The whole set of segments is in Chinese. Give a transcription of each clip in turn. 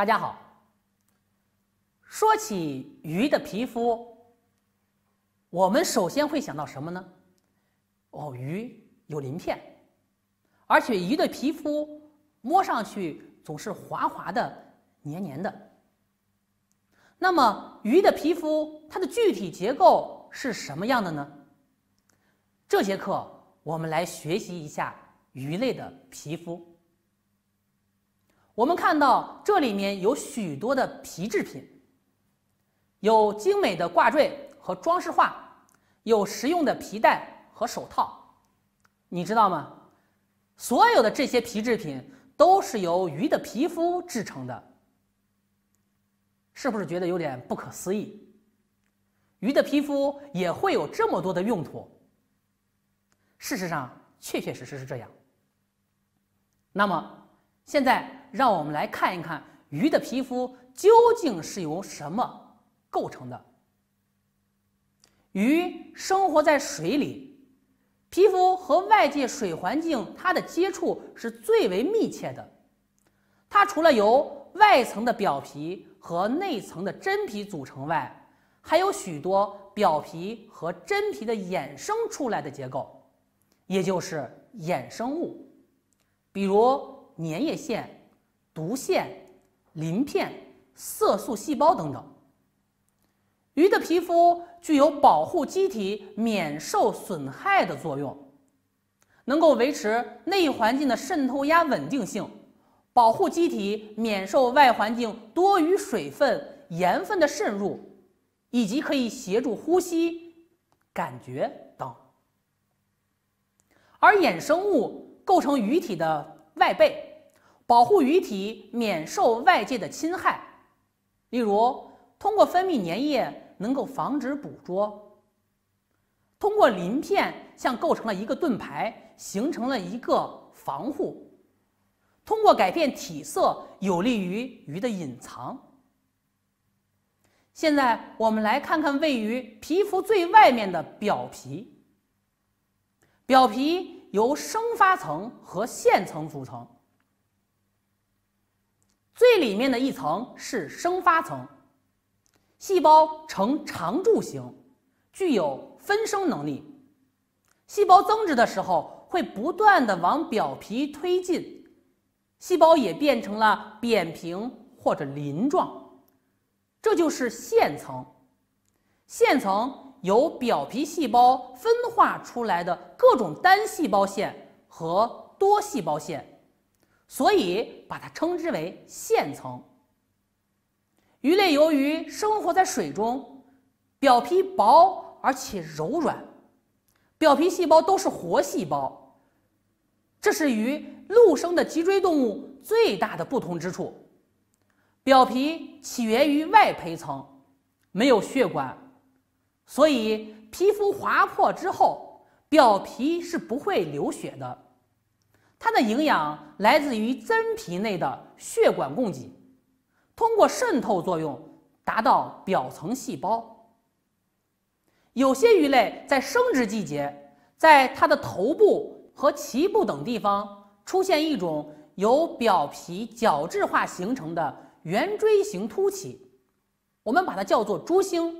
大家好，说起鱼的皮肤，我们首先会想到什么呢？哦，鱼有鳞片，而且鱼的皮肤摸上去总是滑滑的、黏黏的。那么，鱼的皮肤它的具体结构是什么样的呢？这节课我们来学习一下鱼类的皮肤。我们看到这里面有许多的皮制品，有精美的挂坠和装饰画，有实用的皮带和手套，你知道吗？所有的这些皮制品都是由鱼的皮肤制成的，是不是觉得有点不可思议？鱼的皮肤也会有这么多的用途？事实上，确确实实是这样。那么现在。让我们来看一看鱼的皮肤究竟是由什么构成的。鱼生活在水里，皮肤和外界水环境它的接触是最为密切的。它除了由外层的表皮和内层的真皮组成外，还有许多表皮和真皮的衍生出来的结构，也就是衍生物，比如粘液腺。毒腺、鳞片、色素细胞等等，鱼的皮肤具有保护机体免受损害的作用，能够维持内环境的渗透压稳定性，保护机体免受外环境多余水分、盐分的渗入，以及可以协助呼吸、感觉等。而衍生物构成鱼体的外背。保护鱼体免受外界的侵害，例如通过分泌粘液能够防止捕捉，通过鳞片像构成了一个盾牌，形成了一个防护，通过改变体色有利于鱼的隐藏。现在我们来看看位于皮肤最外面的表皮。表皮由生发层和线层组成。最里面的一层是生发层，细胞呈长柱形，具有分生能力。细胞增殖的时候会不断的往表皮推进，细胞也变成了扁平或者鳞状，这就是线层。线层由表皮细胞分化出来的各种单细胞腺和多细胞腺。所以把它称之为线层。鱼类由于生活在水中，表皮薄而且柔软，表皮细胞都是活细胞，这是鱼陆生的脊椎动物最大的不同之处。表皮起源于外胚层，没有血管，所以皮肤划破之后，表皮是不会流血的。它的营养来自于真皮内的血管供给，通过渗透作用达到表层细胞。有些鱼类在生殖季节，在它的头部和鳍部等地方出现一种由表皮角质化形成的圆锥形突起，我们把它叫做珠星，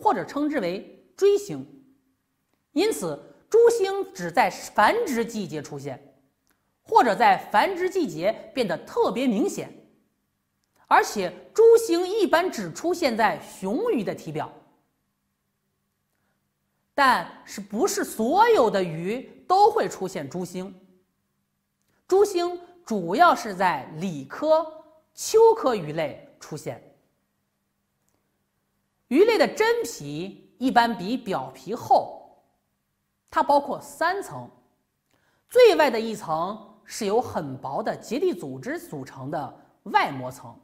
或者称之为锥星。因此，珠星只在繁殖季节出现。或者在繁殖季节变得特别明显，而且珠星一般只出现在雄鱼的体表。但是不是所有的鱼都会出现珠星？珠星主要是在鲤科、鳅科鱼类出现。鱼类的真皮一般比表皮厚，它包括三层，最外的一层。是由很薄的结缔组织组成的外膜层，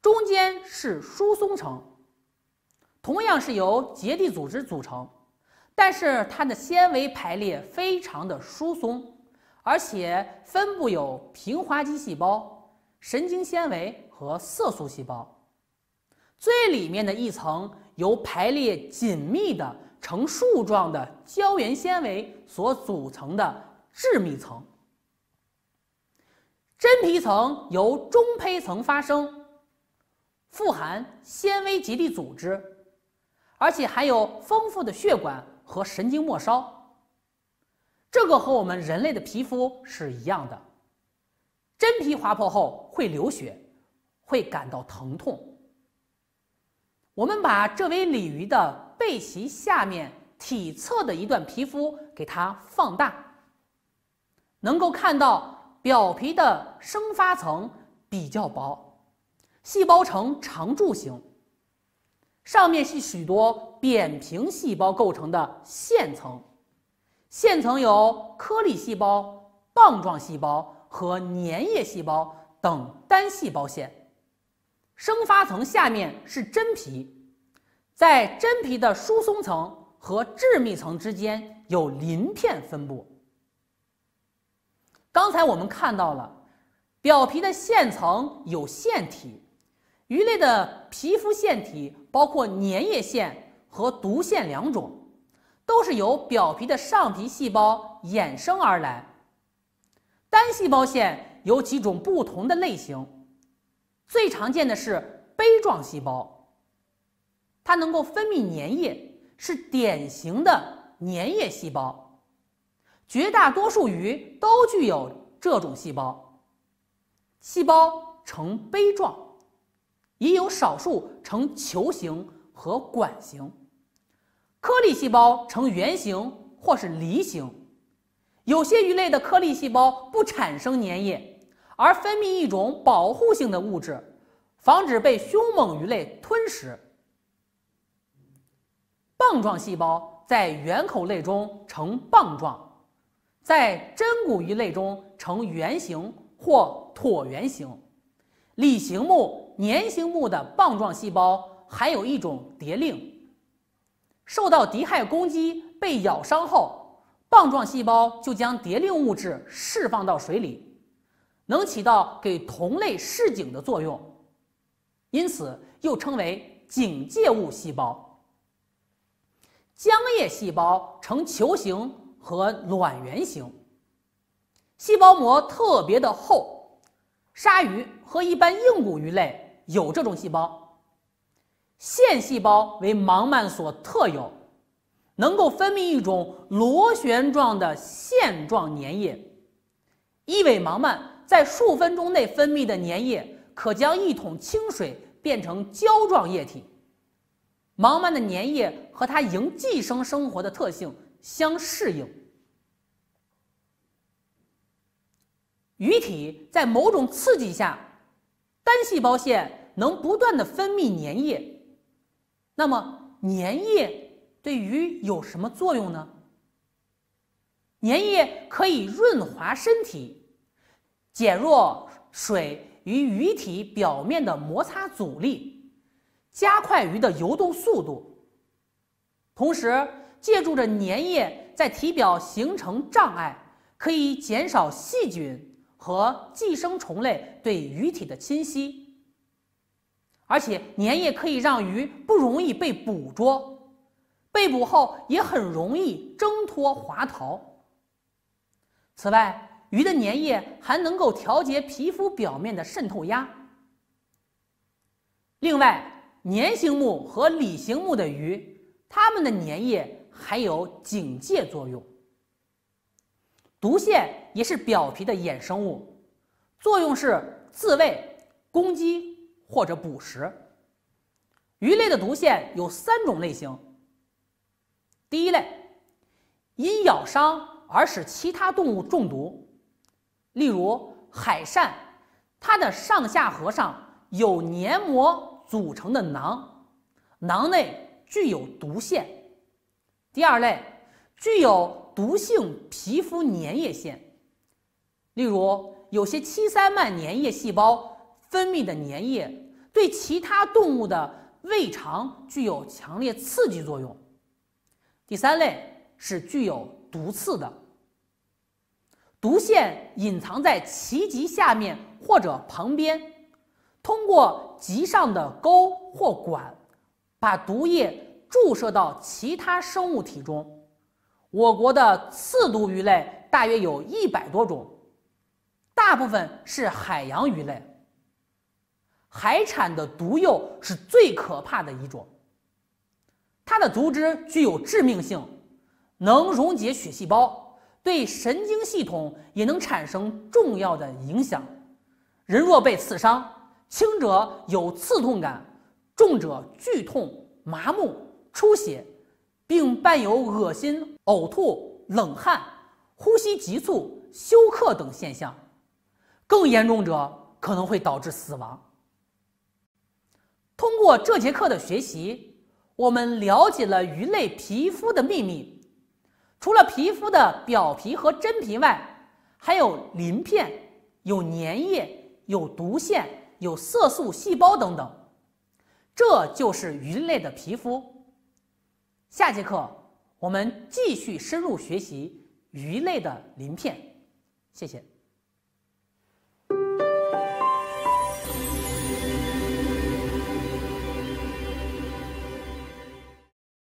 中间是疏松层，同样是由结缔组织组成，但是它的纤维排列非常的疏松，而且分布有平滑肌细胞、神经纤维和色素细胞。最里面的一层由排列紧密的呈束状的胶原纤维所组成的致密层。真皮层由中胚层发生，富含纤维结缔组织，而且含有丰富的血管和神经末梢。这个和我们人类的皮肤是一样的。真皮划破后会流血，会感到疼痛。我们把这尾鲤鱼的背鳍下面体侧的一段皮肤给它放大，能够看到。表皮的生发层比较薄，细胞呈长柱形。上面是许多扁平细胞构成的线层，线层有颗粒细胞、棒状细胞和粘液细胞等单细胞线。生发层下面是真皮，在真皮的疏松层和致密层之间有鳞片分布。刚才我们看到了表皮的腺层有腺体，鱼类的皮肤腺体包括粘液腺和毒腺两种，都是由表皮的上皮细胞衍生而来。单细胞腺有几种不同的类型，最常见的是杯状细胞，它能够分泌粘液，是典型的粘液细胞。绝大多数鱼都具有这种细胞，细胞呈杯状，也有少数呈球形和管形。颗粒细胞呈圆形或是梨形，有些鱼类的颗粒细胞不产生粘液，而分泌一种保护性的物质，防止被凶猛鱼类吞食。棒状细胞在圆口类中呈棒状。在真骨鱼类中呈圆形或椭圆形，里形目、鲶形目的棒状细胞含有一种蝶呤。受到敌害攻击、被咬伤后，棒状细胞就将蝶呤物质释放到水里，能起到给同类示警的作用，因此又称为警戒物细胞。浆液细胞呈球形。和卵圆形，细胞膜特别的厚，鲨鱼和一般硬骨鱼类有这种细胞。腺细胞为盲鳗所特有，能够分泌一种螺旋状的腺状粘液。一尾盲鳗在数分钟内分泌的粘液，可将一桶清水变成胶状液体。盲鳗的粘液和它营寄生生活的特性。相适应，鱼体在某种刺激下，单细胞线能不断的分泌粘液。那么，粘液对鱼有什么作用呢？粘液可以润滑身体，减弱水与鱼体表面的摩擦阻力，加快鱼的游动速度，同时。借助着粘液在体表形成障碍，可以减少细菌和寄生虫类对鱼体的侵袭。而且粘液可以让鱼不容易被捕捉，被捕后也很容易挣脱滑逃。此外，鱼的粘液还能够调节皮肤表面的渗透压。另外，黏形目和鲤形目的鱼，它们的粘液。还有警戒作用。毒腺也是表皮的衍生物，作用是自卫、攻击或者捕食。鱼类的毒腺有三种类型。第一类，因咬伤而使其他动物中毒，例如海扇，它的上下颌上有黏膜组成的囊，囊内具有毒腺。第二类具有毒性皮肤粘液腺，例如有些七鳃鳗粘液细胞分泌的粘液对其他动物的胃肠具有强烈刺激作用。第三类是具有毒刺的，毒腺隐藏在鳍棘下面或者旁边，通过棘上的沟或管把毒液。注射到其他生物体中，我国的刺毒鱼类大约有一百多种，大部分是海洋鱼类。海产的毒鼬是最可怕的一种，它的毒汁具有致命性，能溶解血细胞，对神经系统也能产生重要的影响。人若被刺伤，轻者有刺痛感，重者剧痛、麻木。出血，并伴有恶心、呕吐、冷汗、呼吸急促、休克等现象，更严重者可能会导致死亡。通过这节课的学习，我们了解了鱼类皮肤的秘密。除了皮肤的表皮和真皮外，还有鳞片、有粘液、有毒腺、有色素细胞等等，这就是鱼类的皮肤。下节课我们继续深入学习鱼类的鳞片。谢谢。